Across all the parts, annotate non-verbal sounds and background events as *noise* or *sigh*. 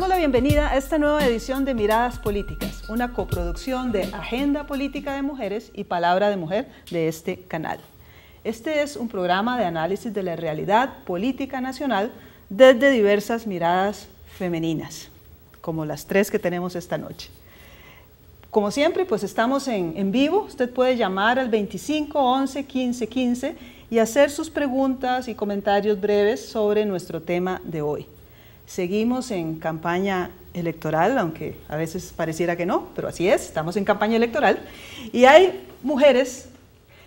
damos la bienvenida a esta nueva edición de Miradas Políticas, una coproducción de Agenda Política de Mujeres y Palabra de Mujer de este canal. Este es un programa de análisis de la realidad política nacional desde diversas miradas femeninas, como las tres que tenemos esta noche. Como siempre, pues estamos en, en vivo. Usted puede llamar al 25 11 15 15 y hacer sus preguntas y comentarios breves sobre nuestro tema de hoy. Seguimos en campaña electoral, aunque a veces pareciera que no, pero así es, estamos en campaña electoral. Y hay mujeres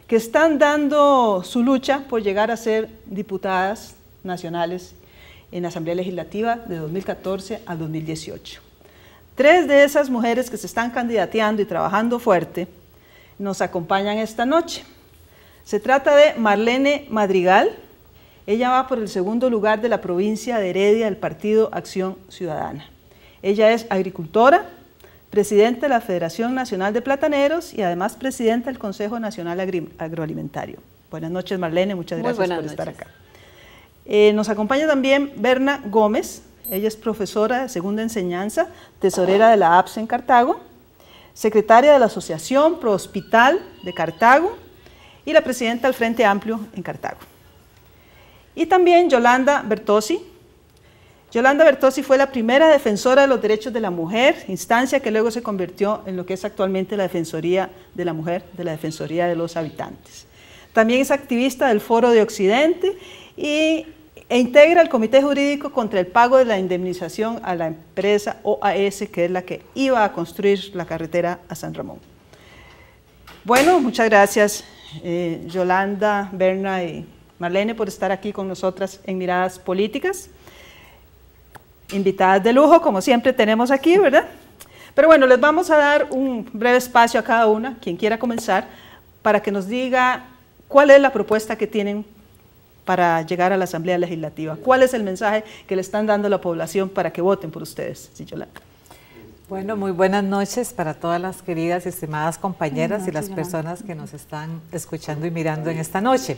que están dando su lucha por llegar a ser diputadas nacionales en la Asamblea Legislativa de 2014 a 2018. Tres de esas mujeres que se están candidateando y trabajando fuerte nos acompañan esta noche. Se trata de Marlene Madrigal, ella va por el segundo lugar de la provincia de Heredia del Partido Acción Ciudadana. Ella es agricultora, presidenta de la Federación Nacional de Plataneros y además presidenta del Consejo Nacional Agroalimentario. Buenas noches, Marlene, muchas gracias por estar acá. Eh, nos acompaña también Berna Gómez, ella es profesora de segunda enseñanza, tesorera de la APS en Cartago, secretaria de la Asociación Pro Hospital de Cartago y la presidenta del Frente Amplio en Cartago. Y también Yolanda Bertosi. Yolanda Bertosi fue la primera defensora de los derechos de la mujer, instancia que luego se convirtió en lo que es actualmente la Defensoría de la Mujer, de la Defensoría de los Habitantes. También es activista del Foro de Occidente y, e integra el Comité Jurídico contra el pago de la indemnización a la empresa OAS, que es la que iba a construir la carretera a San Ramón. Bueno, muchas gracias, eh, Yolanda, Berna y Marlene, por estar aquí con nosotras en Miradas Políticas. Invitadas de lujo, como siempre tenemos aquí, ¿verdad? Pero bueno, les vamos a dar un breve espacio a cada una, quien quiera comenzar, para que nos diga cuál es la propuesta que tienen para llegar a la Asamblea Legislativa. ¿Cuál es el mensaje que le están dando a la población para que voten por ustedes, si yo bueno, muy buenas noches para todas las queridas y estimadas compañeras y las personas que nos están escuchando y mirando en esta noche.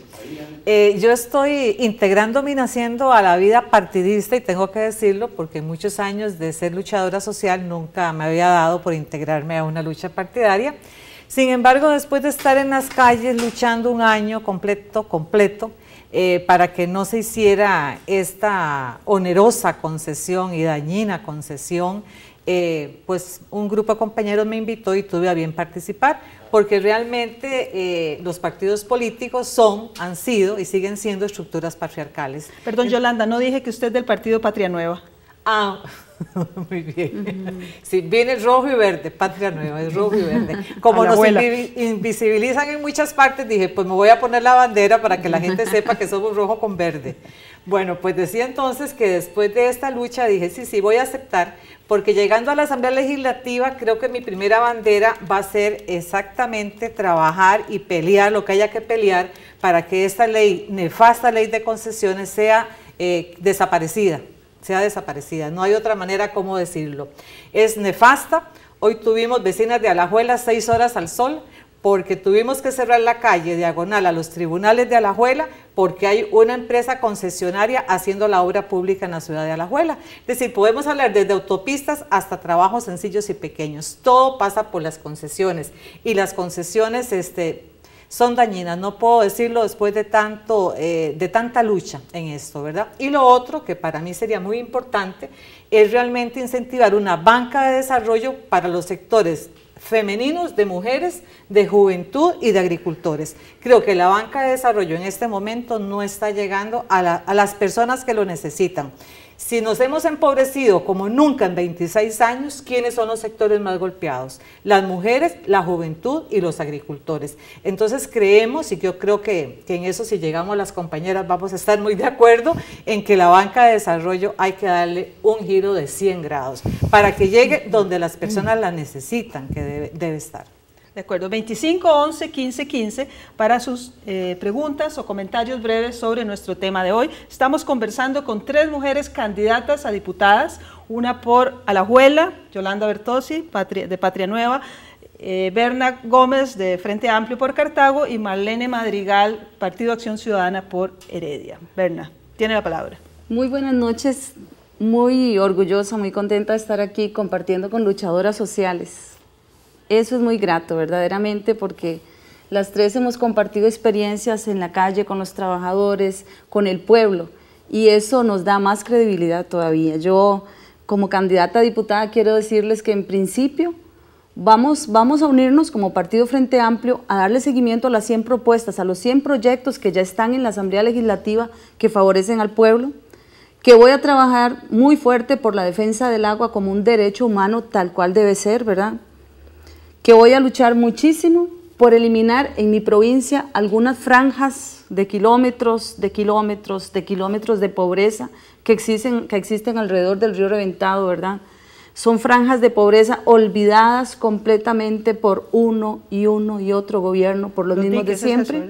Eh, yo estoy integrándome y naciendo a la vida partidista y tengo que decirlo porque muchos años de ser luchadora social nunca me había dado por integrarme a una lucha partidaria. Sin embargo, después de estar en las calles luchando un año completo, completo, eh, para que no se hiciera esta onerosa concesión y dañina concesión eh, pues un grupo de compañeros me invitó y tuve a bien participar, porque realmente eh, los partidos políticos son, han sido y siguen siendo estructuras patriarcales. Perdón, Yolanda, no dije que usted es del partido Patria Nueva. Ah, *laughs* Muy bien. si viene rojo y verde, patria nueva, es rojo y *laughs* verde. Como nos invisibilizan en muchas partes, dije, pues me voy a poner la bandera para que la gente *laughs* sepa que somos rojo con verde. Bueno, pues decía entonces que después de esta lucha dije, sí, sí, voy a aceptar, porque llegando a la Asamblea Legislativa creo que mi primera bandera va a ser exactamente trabajar y pelear lo que haya que pelear para que esta ley, nefasta ley de concesiones, sea eh, desaparecida ha desaparecida. No hay otra manera como decirlo. Es nefasta. Hoy tuvimos vecinas de Alajuela seis horas al sol porque tuvimos que cerrar la calle diagonal a los tribunales de Alajuela porque hay una empresa concesionaria haciendo la obra pública en la ciudad de Alajuela. Es decir, podemos hablar desde autopistas hasta trabajos sencillos y pequeños. Todo pasa por las concesiones y las concesiones este, son dañinas. No puedo decirlo después de, tanto, eh, de tanta lucha en esto, ¿verdad? Y lo otro, que para mí sería muy importante, es realmente incentivar una banca de desarrollo para los sectores femeninos, de mujeres, de juventud y de agricultores. Creo que la banca de desarrollo en este momento no está llegando a, a las personas que lo necesitan. Si nos hemos empobrecido como nunca en 26 años, ¿quiénes son los sectores más golpeados? Las mujeres, la juventud y los agricultores. Entonces creemos, y yo creo que, en eso si llegamos las compañeras vamos a estar muy de acuerdo, en que la banca de desarrollo hay que darle un giro de 100 grados para que llegue donde las personas la necesitan, que debe estar. ¿De acuerdo? 25 11 15 15 para sus eh, preguntas o comentarios breves sobre nuestro tema de hoy. Estamos conversando con tres mujeres candidatas a diputadas, una por Alajuela, Yolanda Bertosi, de Patria Nueva, eh, Berna Gómez de Frente Amplio por Cartago y Marlene Madrigal, Partido Acción Ciudadana por Heredia. Berna, tiene la palabra. Muy buenas noches, muy orgullosa, muy contenta de estar aquí compartiendo con luchadoras sociales eso es muy grato, verdaderamente, porque las tres hemos compartido experiencias en la calle con los trabajadores, con el pueblo, y eso nos da más credibilidad todavía. Yo, como candidata a diputada, quiero decirles que en principio vamos, vamos a unirnos como Partido Frente Amplio a darle seguimiento a las 100 propuestas, a los 100 proyectos que ya están en la Asamblea Legislativa que favorecen al pueblo, que voy a trabajar muy fuerte por la defensa del agua como un derecho humano tal cual debe ser, ¿verdad? que voy a luchar muchísimo por eliminar en mi provincia algunas franjas de kilómetros, de kilómetros, de kilómetros de pobreza que existen, que existen alrededor del río Reventado, ¿verdad? Son franjas de pobreza olvidadas completamente por uno y uno y otro gobierno, por los, mismo mismos de siempre.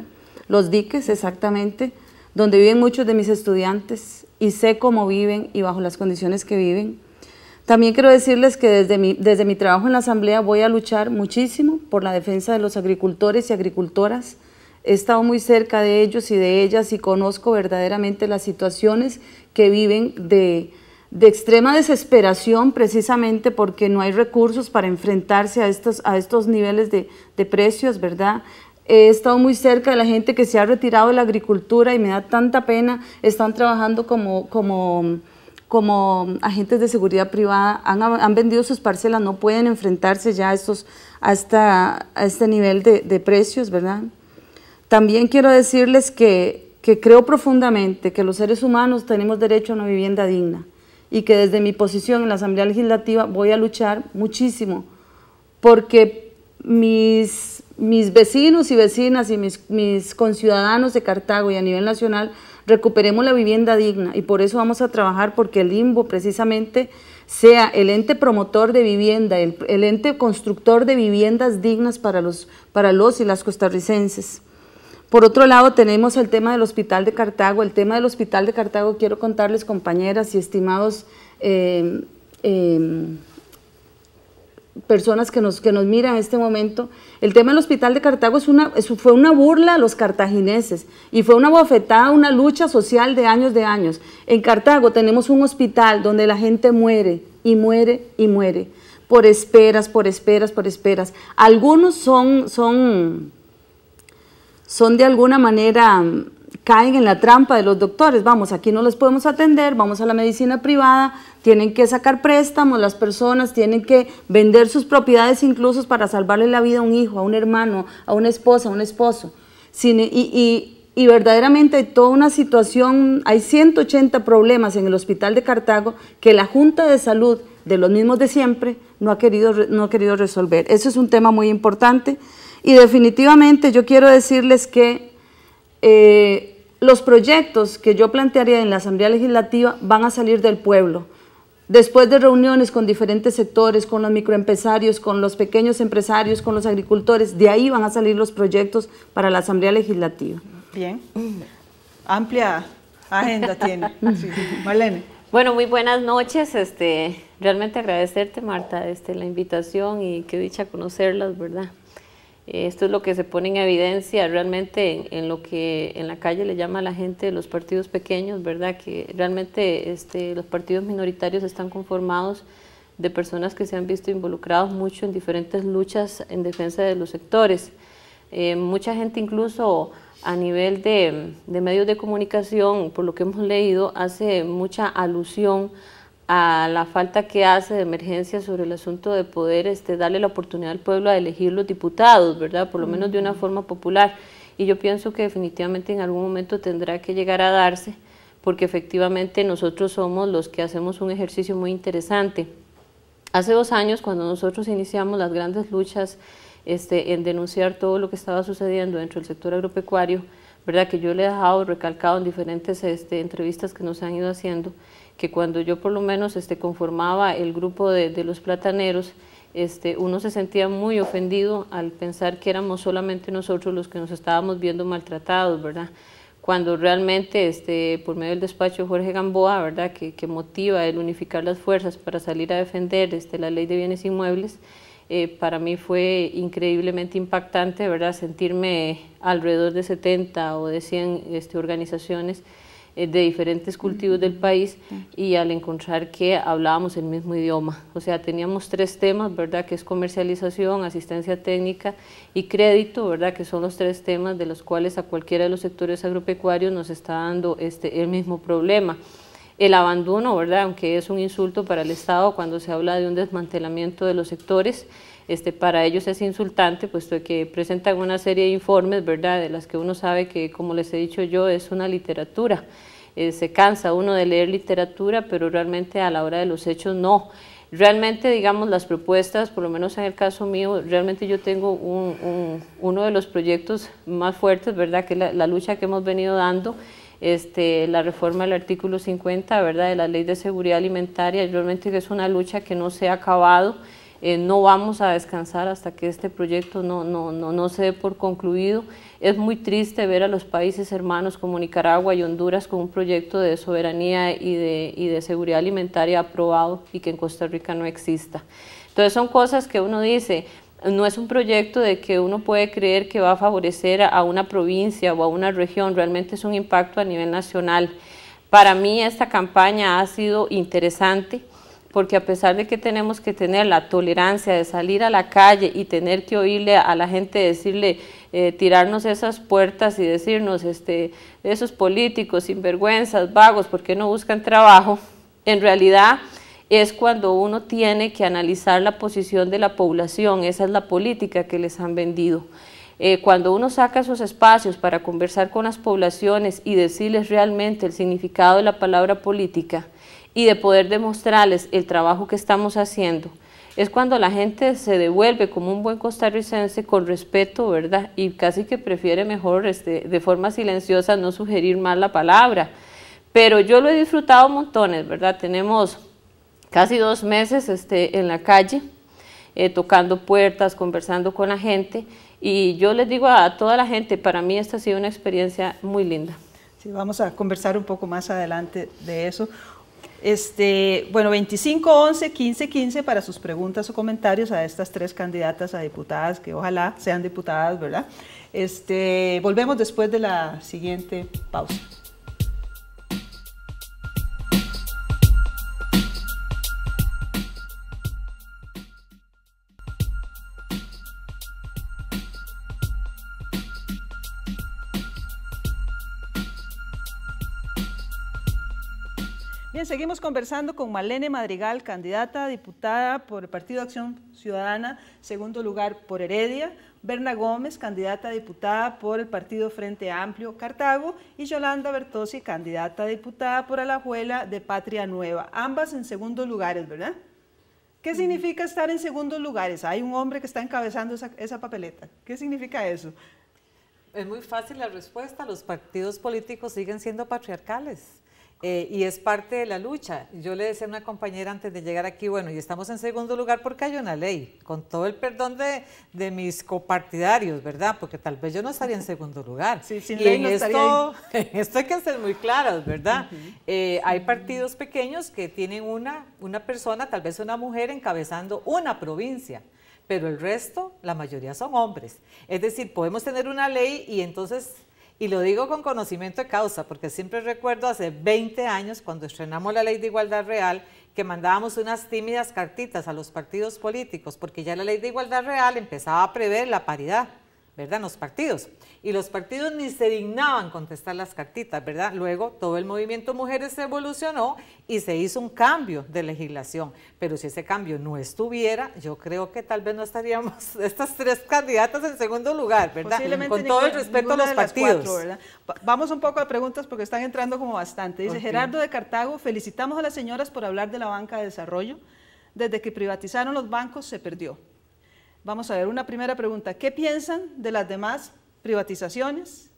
los diques, exactamente, donde viven muchos de mis estudiantes y sé cómo viven y bajo las condiciones que viven. También quiero decirles que desde mi, desde mi trabajo en la Asamblea voy a luchar muchísimo por la defensa de los agricultores y agricultoras. He estado muy cerca de ellos y de ellas y conozco verdaderamente las situaciones que viven de, de extrema desesperación precisamente porque no hay recursos para enfrentarse a estos, a estos niveles de, de precios, ¿verdad? He estado muy cerca de la gente que se ha retirado de la agricultura y me da tanta pena. Están trabajando como, como como agentes de seguridad privada han, vendido sus parcelas, no pueden enfrentarse ya a, estos, a, a este nivel de, de, precios, ¿verdad? También quiero decirles que, que creo profundamente que los seres humanos tenemos derecho a una vivienda digna y que desde mi posición en la Asamblea Legislativa voy a luchar muchísimo porque mis mis vecinos y vecinas y mis, mis conciudadanos de Cartago y a nivel nacional recuperemos la vivienda digna y por eso vamos a trabajar porque el limbo precisamente sea el ente promotor de vivienda, el, ente constructor de viviendas dignas para los, para los y las costarricenses. Por otro lado, tenemos el tema del Hospital de Cartago. El tema del Hospital de Cartago, quiero contarles, compañeras y estimados eh, eh, personas que nos, que nos miran en este momento, el tema del hospital de Cartago es una, fue una burla a los cartagineses y fue una bofetada, una lucha social de años de años. En Cartago tenemos un hospital donde la gente muere y muere y muere por esperas, por esperas, por esperas. Algunos son, son, son de alguna manera caen en la trampa de los doctores, vamos, aquí no los podemos atender, vamos a la medicina privada, tienen que sacar préstamos, las personas tienen que vender sus propiedades incluso para salvarle la vida a un hijo, a un hermano, a una esposa, a un esposo. y, verdaderamente hay toda una situación, hay 180 problemas en el hospital de Cartago que la Junta de Salud de los mismos de siempre no ha querido, no ha querido resolver. Eso es un tema muy importante y definitivamente yo quiero decirles que... Eh, los proyectos que yo plantearía en la Asamblea Legislativa van a salir del pueblo. Después de reuniones con diferentes sectores, con los microempresarios, con los pequeños empresarios, con los agricultores, de ahí van a salir los proyectos para la Asamblea Legislativa. Bien, amplia agenda tiene. *laughs* Bueno, muy buenas noches. Este, realmente agradecerte, Marta, este, la invitación y qué dicha conocerlas, ¿verdad? Eh, esto es lo que se pone en evidencia realmente en, lo que en la calle le llama a la gente los partidos pequeños, ¿verdad? Que realmente este, los partidos minoritarios están conformados de personas que se han visto involucrados mucho en diferentes luchas en defensa de los sectores. Eh, mucha gente incluso a nivel de, de medios de comunicación, por lo que hemos leído, hace mucha alusión a la falta que hace de emergencia sobre el asunto de poder este, darle la oportunidad al pueblo a elegir los diputados, ¿verdad? Por lo menos de una forma popular. Y yo pienso que definitivamente en algún momento tendrá que llegar a darse, porque efectivamente nosotros somos los que hacemos un ejercicio muy interesante. Hace dos años, cuando nosotros iniciamos las grandes luchas este, en denunciar todo lo que estaba sucediendo dentro del sector agropecuario, ¿verdad? Que yo le he dejado recalcado en diferentes este, entrevistas que nos han ido haciendo, que cuando yo por lo menos este, conformaba el grupo de, los plataneros, este, uno se sentía muy ofendido al pensar que éramos solamente nosotros los que nos estábamos viendo maltratados, ¿verdad? Cuando realmente, este, por medio del despacho Jorge Gamboa, ¿verdad? Que, motiva el unificar las fuerzas para salir a defender la ley de bienes inmuebles, eh, para mí fue increíblemente impactante, ¿verdad? Sentirme alrededor de 70 o de 100 este, organizaciones eh, de diferentes cultivos del país y al encontrar que hablábamos el mismo idioma. O sea, teníamos tres temas, ¿verdad? Que es comercialización, asistencia técnica y crédito, ¿verdad? Que son los tres temas de los cuales a cualquiera de los sectores agropecuarios nos está dando este, el mismo problema el abandono, ¿verdad? aunque es un insulto para el Estado cuando se habla de un desmantelamiento de los sectores, este, para ellos es insultante, puesto que presentan una serie de informes, ¿verdad? de las que uno sabe que, como les he dicho yo, es una literatura. Eh, se cansa uno de leer literatura, pero realmente a la hora de los hechos no. Realmente, digamos, las propuestas, por lo menos en el caso mío, realmente yo tengo un, uno de los proyectos más fuertes, ¿verdad? que es la lucha que hemos venido dando este, la reforma del artículo 50 ¿verdad? de la Ley de Seguridad Alimentaria. Realmente es una lucha que no se ha acabado. Eh, no vamos a descansar hasta que este proyecto no, no, no, no se dé por concluido. Es muy triste ver a los países hermanos como Nicaragua y Honduras con un proyecto de soberanía y de, y de seguridad alimentaria aprobado y que en Costa Rica no exista. Entonces son cosas que uno dice, no es un proyecto de que uno puede creer que va a favorecer a una provincia o a una región, realmente es un impacto a nivel nacional. Para mí esta campaña ha sido interesante porque a pesar de que tenemos que tener la tolerancia de salir a la calle y tener que oírle a la gente decirle, eh, tirarnos esas puertas y decirnos, este, esos políticos, sinvergüenzas, vagos, ¿por qué no buscan trabajo? En realidad es cuando uno tiene que analizar la posición de la población, esa es la política que les han vendido. Eh, cuando uno saca sus espacios para conversar con las poblaciones y decirles realmente el significado de la palabra política y de poder demostrarles el trabajo que estamos haciendo, es cuando la gente se devuelve como un buen costarricense con respeto, ¿verdad? Y casi que prefiere mejor este, de forma silenciosa no sugerir mal la palabra. Pero yo lo he disfrutado montones, ¿verdad? Tenemos casi dos meses este, en la calle, eh, tocando puertas, conversando con la gente. Y yo les digo a toda la gente, para mí esta ha sido una experiencia muy linda. Sí, vamos a conversar un poco más adelante de eso. Este, bueno, 25, 11, 15, 15 para sus preguntas o comentarios a estas tres candidatas a diputadas, que ojalá sean diputadas, ¿verdad? Este, volvemos después de la siguiente pausa. seguimos conversando con Malene Madrigal, candidata a diputada por el Partido Acción Ciudadana, segundo lugar por Heredia, Berna Gómez, candidata a diputada por el Partido Frente Amplio Cartago, y Yolanda Bertosi, candidata a diputada por Alajuela de Patria Nueva, ambas en segundo lugares, ¿verdad? ¿Qué mm. significa estar en segundo lugares? Hay un hombre que está encabezando esa papeleta. ¿Qué significa eso? Es muy fácil la respuesta. Los partidos políticos siguen siendo patriarcales eh, y es parte de la lucha. Yo le decía a una compañera antes de llegar aquí, bueno, y estamos en segundo lugar porque hay una ley, con todo el perdón de, de mis copartidarios, ¿verdad? Porque tal vez yo no estaría en segundo lugar. Sí, sin y ley esto, *laughs* esto hay que ser muy claros, ¿verdad? Eh, hay partidos pequeños que tienen una, una persona, tal vez una mujer, encabezando una provincia pero el resto, la mayoría son hombres. Es decir, podemos tener una ley y entonces y lo digo con conocimiento de causa, porque siempre recuerdo hace 20 años, cuando estrenamos la Ley de Igualdad Real, que mandábamos unas tímidas cartitas a los partidos políticos, porque ya la Ley de Igualdad Real empezaba a prever la paridad. ¿verdad? los partidos. Y los partidos ni se dignaban contestar las cartitas, ¿verdad? Luego todo el movimiento Mujeres se evolucionó y se hizo un cambio de legislación. Pero si ese cambio no estuviera, yo creo que tal vez no estaríamos *laughs* estas tres candidatas en segundo lugar, ¿verdad? Con todo el respeto a los partidos. Vamos un poco a preguntas porque están entrando como bastante. Dice Gerardo de Cartago, felicitamos a las señoras por hablar de la banca de desarrollo. Desde que privatizaron los bancos se perdió. Vamos a ver una primera pregunta. ¿Qué piensan de las demás privatizaciones?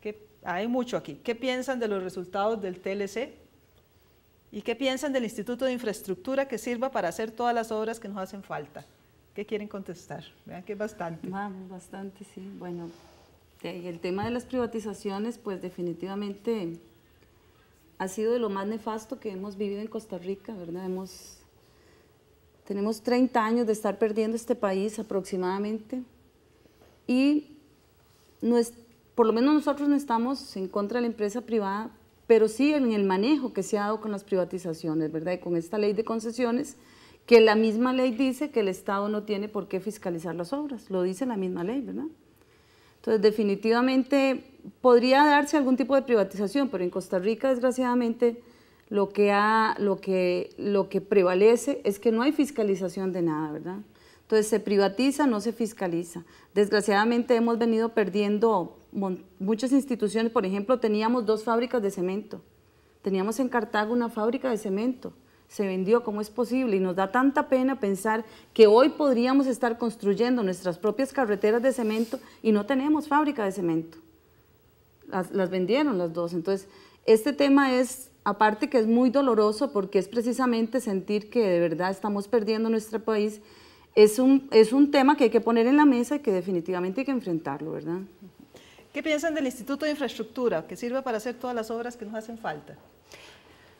que hay mucho aquí. ¿Qué piensan de los resultados del TLC? ¿Y qué piensan del Instituto de Infraestructura que sirva para hacer todas las obras que nos hacen falta? ¿Qué quieren contestar? Vean que es bastante. Vamos, bastante, sí. Bueno, el tema de las privatizaciones, pues definitivamente ha sido de lo más nefasto que hemos vivido en Costa Rica, ¿verdad? Hemos tenemos 30 años de estar perdiendo este país aproximadamente y no por lo menos nosotros no estamos en contra de la empresa privada, pero sí en el manejo que se ha dado con las privatizaciones, ¿verdad? Y con esta ley de concesiones, que la misma ley dice que el Estado no tiene por qué fiscalizar las obras, lo dice la misma ley, ¿verdad? Entonces, definitivamente podría darse algún tipo de privatización, pero en Costa Rica, desgraciadamente, lo que, ha, lo, que, lo que prevalece es que no hay fiscalización de nada, ¿verdad? Entonces se privatiza, no se fiscaliza. Desgraciadamente hemos venido perdiendo muchas instituciones, por ejemplo, teníamos dos fábricas de cemento. Teníamos en Cartago una fábrica de cemento se vendió, ¿cómo es posible? Y nos da tanta pena pensar que hoy podríamos estar construyendo nuestras propias carreteras de cemento y no tenemos fábrica de cemento. Las, las vendieron las dos. Entonces, este tema es aparte que es muy doloroso porque es precisamente sentir que de verdad estamos perdiendo nuestro país, es un, es un tema que hay que poner en la mesa y que definitivamente hay que enfrentarlo, ¿verdad? ¿Qué piensan del Instituto de Infraestructura, que sirve para hacer todas las obras que nos hacen falta?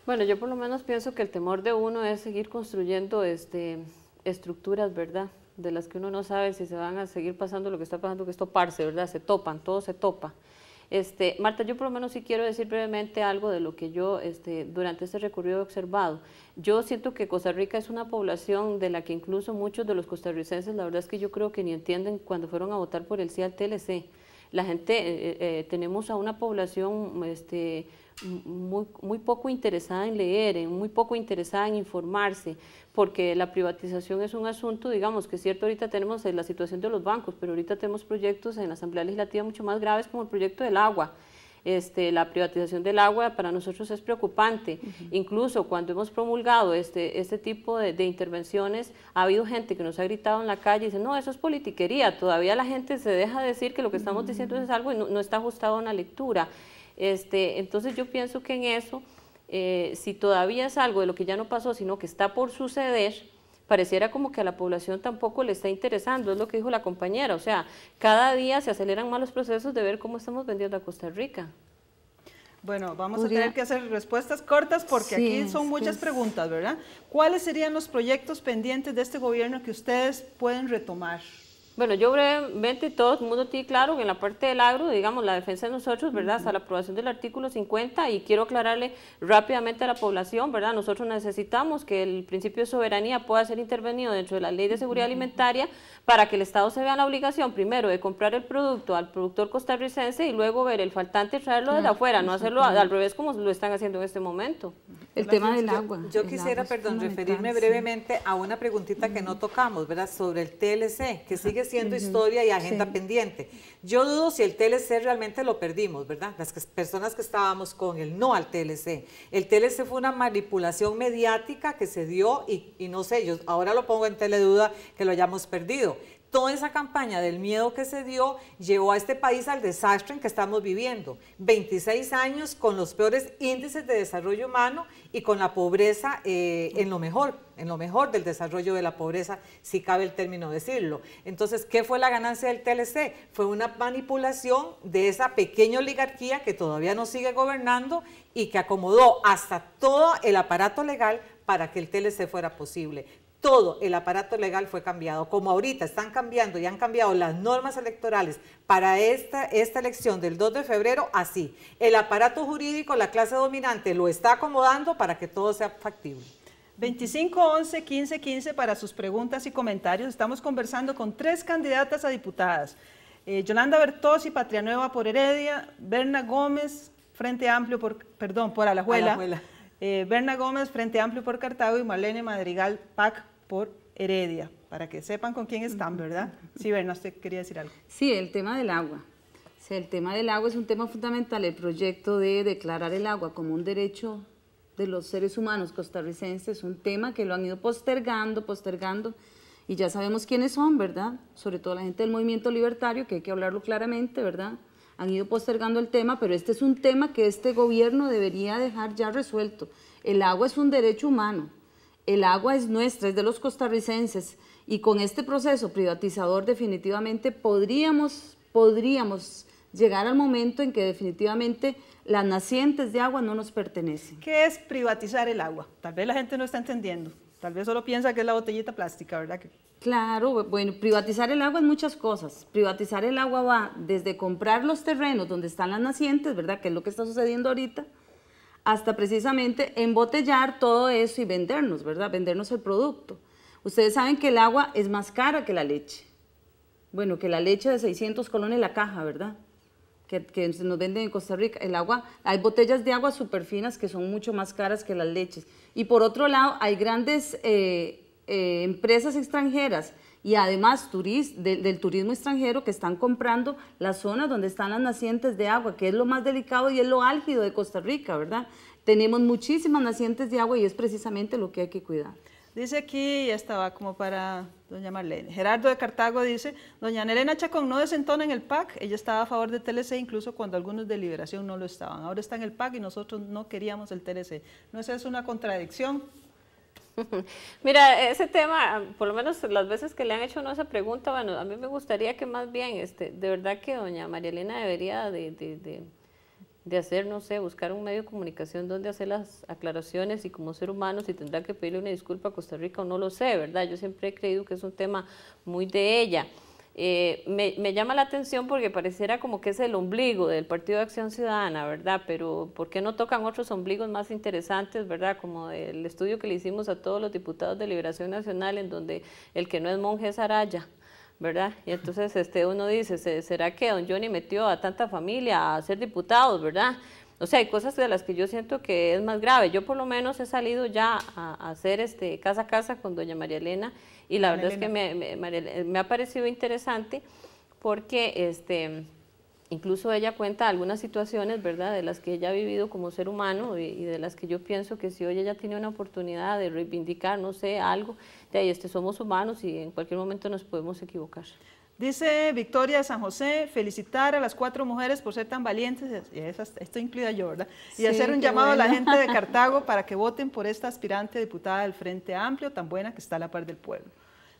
Bueno, yo por lo menos pienso que el temor de uno es seguir construyendo este, estructuras, ¿verdad? De las que uno no sabe si se van a seguir pasando lo que está pasando, que es toparse, ¿verdad? Se topan, todo se topa. Este, Marta, yo por lo menos sí quiero decir brevemente algo de lo que yo este, durante este recorrido he observado. Yo siento que Costa Rica es una población de la que incluso muchos de los costarricenses, la verdad es que yo creo que ni entienden cuando fueron a votar por el sí al TLC. La gente, eh, eh, eh, tenemos a una población este, muy, muy poco interesada en leer, muy poco interesada en informarse, porque la privatización es un asunto, digamos, que es cierto, ahorita tenemos eh, la situación de los bancos, pero ahorita tenemos proyectos en la Asamblea Legislativa mucho más graves como el proyecto del agua. Este, la privatización del agua para nosotros es preocupante. Incluso cuando hemos promulgado este, este tipo de, intervenciones, ha habido gente que nos ha gritado en la calle y dice, no, eso es politiquería, todavía la gente se deja decir que lo que estamos diciendo es algo y no está ajustado a una lectura. Este, entonces yo pienso que en eso, eh, si todavía es algo de lo que ya no pasó, sino que está por suceder, pareciera como que a la población tampoco le está interesando, es lo que dijo la compañera, o sea, cada día se aceleran más los procesos de ver cómo estamos vendiendo a Costa Rica. Bueno, vamos a tener que hacer respuestas cortas porque aquí son muchas preguntas, ¿verdad? ¿Cuáles serían los proyectos pendientes de este gobierno que ustedes pueden retomar? Bueno, yo brevemente, todo el mundo tiene claro que en la parte del agro, digamos, la defensa de nosotros, ¿verdad? Hasta la aprobación del artículo 50 y quiero aclararle rápidamente a la población, ¿verdad? Nosotros necesitamos que el principio de soberanía pueda ser intervenido dentro de la ley de seguridad alimentaria para que el Estado se vea la obligación primero de comprar el producto al productor costarricense y luego ver el faltante y traerlo desde afuera, no hacerlo al revés como lo están haciendo en este momento. El tema del agua. Yo, quisiera, perdón, referirme brevemente a una preguntita que no tocamos, ¿verdad? Sobre el TLC, que sigue siendo historia y agenda pendiente. Yo dudo si el TLC realmente lo perdimos, ¿verdad? Las personas que estábamos con el no al TLC. El TLC fue una manipulación mediática que se dio y, no sé, yo ahora lo pongo en teleduda que lo hayamos perdido toda esa campaña del miedo que se dio llevó a este país al desastre en que estamos viviendo. 26 años con los peores índices de desarrollo humano y con la pobreza eh, en lo mejor, en lo mejor del desarrollo de la pobreza, si cabe el término decirlo. Entonces, ¿qué fue la ganancia del TLC? Fue una manipulación de esa pequeña oligarquía que todavía no sigue gobernando y que acomodó hasta todo el aparato legal para que el TLC fuera posible todo el aparato legal fue cambiado. Como ahorita están cambiando y han cambiado las normas electorales para esta, esta elección del 2 de febrero, así. El aparato jurídico, la clase dominante, lo está acomodando para que todo sea factible. 25 11 15 15 para sus preguntas y comentarios. Estamos conversando con tres candidatas a diputadas. Eh, Yolanda Bertozzi, Patria Nueva por Heredia, Berna Gómez, Frente Amplio por, perdón, por Alajuela, eh, Berna Gómez, Frente Amplio por Cartago y Marlene Madrigal, PAC por Heredia, para que sepan con quién están, ¿verdad? Sí, Berna, usted quería decir algo. Sí, el tema del agua. el tema del agua es un tema fundamental. El proyecto de declarar el agua como un derecho de los seres humanos costarricenses es un tema que lo han ido postergando, postergando, y ya sabemos quiénes son, ¿verdad? Sobre todo la gente del movimiento libertario, que hay que hablarlo claramente, ¿verdad? Han ido postergando el tema, pero este es un tema que este gobierno debería dejar ya resuelto. El agua es un derecho humano el agua es nuestra, es de los costarricenses y con este proceso privatizador definitivamente podríamos, podríamos llegar al momento en que definitivamente las nacientes de agua no nos pertenecen. ¿Qué es privatizar el agua? Tal vez la gente no está entendiendo, tal vez solo piensa que es la botellita plástica, ¿verdad? Claro, bueno, privatizar el agua es muchas cosas. Privatizar el agua va desde comprar los terrenos donde están las nacientes, ¿verdad? Que es lo que está sucediendo ahorita, hasta precisamente embotellar todo eso y vendernos, ¿verdad? Vendernos el producto. Ustedes saben que el agua es más cara que la leche. Bueno, que la leche de 600 colones la caja, ¿verdad? Que, que nos venden en Costa Rica. El agua, hay botellas de agua súper finas que son mucho más caras que las leches. Y por otro lado, hay grandes eh, eh, empresas extranjeras y además del turismo extranjero que están comprando las zonas donde están las nacientes de agua, que es lo más delicado y es lo álgido de Costa Rica, ¿verdad? Tenemos muchísimas nacientes de agua y es precisamente lo que hay que cuidar. Dice aquí, ya estaba como para doña Marlene. Gerardo de Cartago dice, doña Nelena Chacón no desentona en el PAC, ella estaba a favor de TLC incluso cuando algunos de Liberación no lo estaban. Ahora está en el PAC y nosotros no queríamos el TLC. ¿No es eso una contradicción? *laughs* Mira, ese tema, por lo menos las veces que le han hecho esa pregunta, bueno, a mí me gustaría que más bien, este, de verdad que doña María Elena debería de, de, de, de hacer, no sé, buscar un medio de comunicación donde hacer las aclaraciones y como ser humano si tendrá que pedirle una disculpa a Costa Rica o no lo sé, ¿verdad? Yo siempre he creído que es un tema muy de ella. Eh, me, llama la atención porque pareciera como que es el ombligo del Partido de Acción Ciudadana, ¿verdad? Pero ¿por qué no tocan otros ombligos más interesantes, ¿verdad? Como el estudio que le hicimos a todos los diputados de Liberación Nacional, en donde el que no es monje es araya. ¿verdad? Y entonces este, uno dice, ¿será que don Johnny metió a tanta familia a ser diputados, ¿verdad? O sea, hay cosas de las que yo siento que es más grave. Yo por lo menos he salido ya a, hacer este casa a casa con doña María Elena y la verdad es que me, ha parecido interesante porque este, incluso ella cuenta algunas situaciones, ¿verdad?, de las que ella ha vivido como ser humano y, de las que yo pienso que si hoy ella tiene una oportunidad de reivindicar, no sé, algo, de ahí este, somos humanos y en cualquier momento nos podemos equivocar. Dice Victoria de San José, felicitar a las cuatro mujeres por ser tan valientes, y esto incluida yo, ¿verdad? Y hacer un llamado a la gente de *laughs* Cartago para que voten por esta aspirante diputada del Frente Amplio, tan buena que está a la par del pueblo.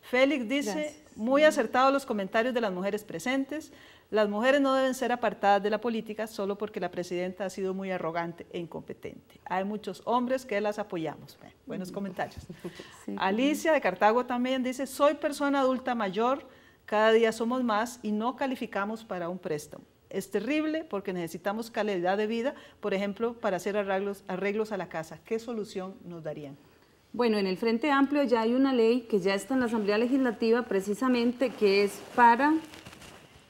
Félix dice, muy acertados los comentarios de las mujeres presentes, las mujeres no deben ser apartadas de la política solo porque la presidenta ha sido muy arrogante e incompetente. Hay muchos hombres que las apoyamos. buenos mm. comentarios. *laughs* Alicia de Cartago también dice, soy persona adulta mayor, cada día somos más y no calificamos para un préstamo. Es terrible porque necesitamos calidad de vida, por ejemplo, para hacer arreglos, arreglos a la casa. ¿Qué solución nos darían? Bueno, en el Frente Amplio ya hay una ley que ya está en la Asamblea Legislativa precisamente que es para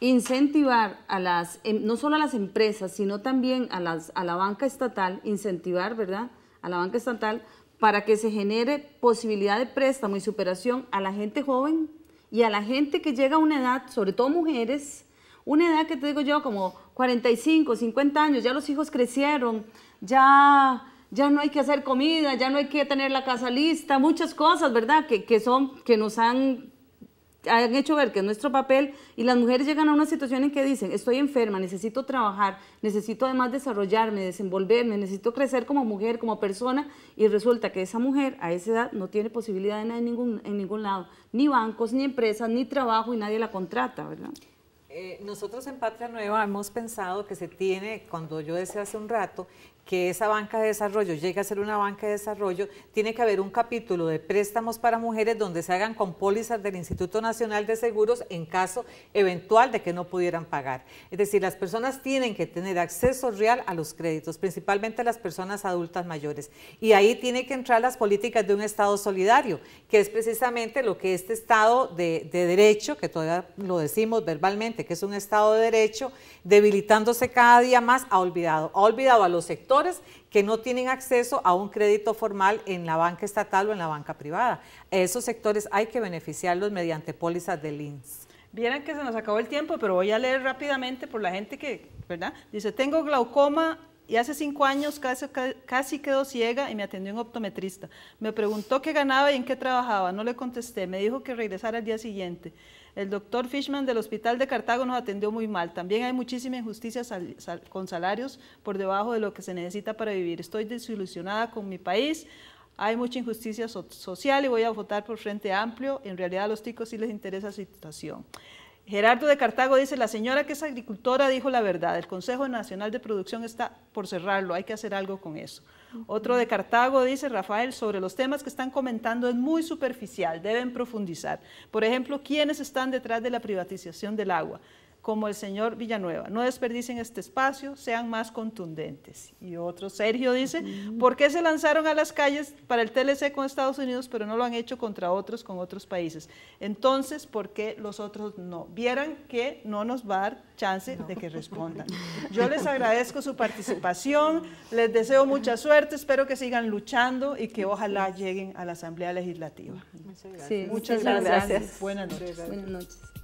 incentivar a las, em, no solo a las empresas, sino también a, las, a la banca estatal, incentivar, ¿verdad?, a la banca estatal para que se genere posibilidad de préstamo y superación a la gente joven y a la gente que llega a una edad, sobre todo mujeres, una edad que te digo yo, como 45, 50 años, ya los hijos crecieron, ya, ya no hay que hacer comida, ya no hay que tener la casa lista, muchas cosas, ¿verdad? Que, que son, que nos han han hecho ver que nuestro papel y las mujeres llegan a una situación en que dicen, estoy enferma, necesito trabajar, necesito además desarrollarme, desenvolverme, necesito crecer como mujer, como persona y resulta que esa mujer a esa edad no tiene posibilidad de nada en ningún, en ningún lado, ni bancos, ni empresas, ni trabajo y nadie la contrata, ¿verdad? Eh, nosotros en Patria Nueva hemos pensado que se tiene, cuando yo decía hace un rato, que esa banca de desarrollo llegue a ser una banca de desarrollo, tiene que haber un capítulo de préstamos para mujeres donde se hagan con pólizas del Instituto Nacional de Seguros en caso eventual de que no pudieran pagar. Es decir, las personas tienen que tener acceso real a los créditos, principalmente las personas adultas mayores. Y ahí tiene que entrar las políticas de un Estado solidario, que es precisamente lo que este Estado de, de Derecho, que todavía lo decimos verbalmente, que es un Estado de Derecho, debilitándose cada día más, ha olvidado. Ha olvidado a los sectores que no tienen acceso a un crédito formal en la banca estatal o en la banca privada. Esos sectores hay que beneficiarlos mediante pólizas de LINS. Vieran que se nos acabó el tiempo, pero voy a leer rápidamente por la gente que, ¿verdad? Dice, tengo glaucoma y hace cinco años casi, casi quedó ciega y me atendió un optometrista. Me preguntó qué ganaba y en qué trabajaba. No le contesté. Me dijo que regresara al día siguiente. El doctor Fishman del Hospital de Cartago nos atendió muy mal. También hay muchísima injusticia con salarios por debajo de lo que se necesita para vivir. Estoy desilusionada con mi país. Hay mucha injusticia social y voy a votar por Frente Amplio. En realidad a los ticos sí les interesa la situación. Gerardo de Cartago dice, la señora que es agricultora dijo la verdad, el Consejo Nacional de Producción está por cerrarlo, hay que hacer algo con eso. Otro de Cartago dice, Rafael, sobre los temas que están comentando es muy superficial, deben profundizar. Por ejemplo, ¿quiénes están detrás de la privatización del agua? como el señor Villanueva. No desperdicien este espacio, sean más contundentes. Y otro, Sergio dice, ¿por qué se lanzaron a las calles para el TLC con Estados Unidos, pero no lo han hecho contra otros, con otros países? Entonces, ¿por qué los otros no? Vieran que no nos va a dar chance de que *laughs* respondan. Yo les agradezco su participación, les deseo mucha suerte, espero que sigan luchando y que ojalá lleguen a la Asamblea Legislativa. Muchas gracias. Buenas noches.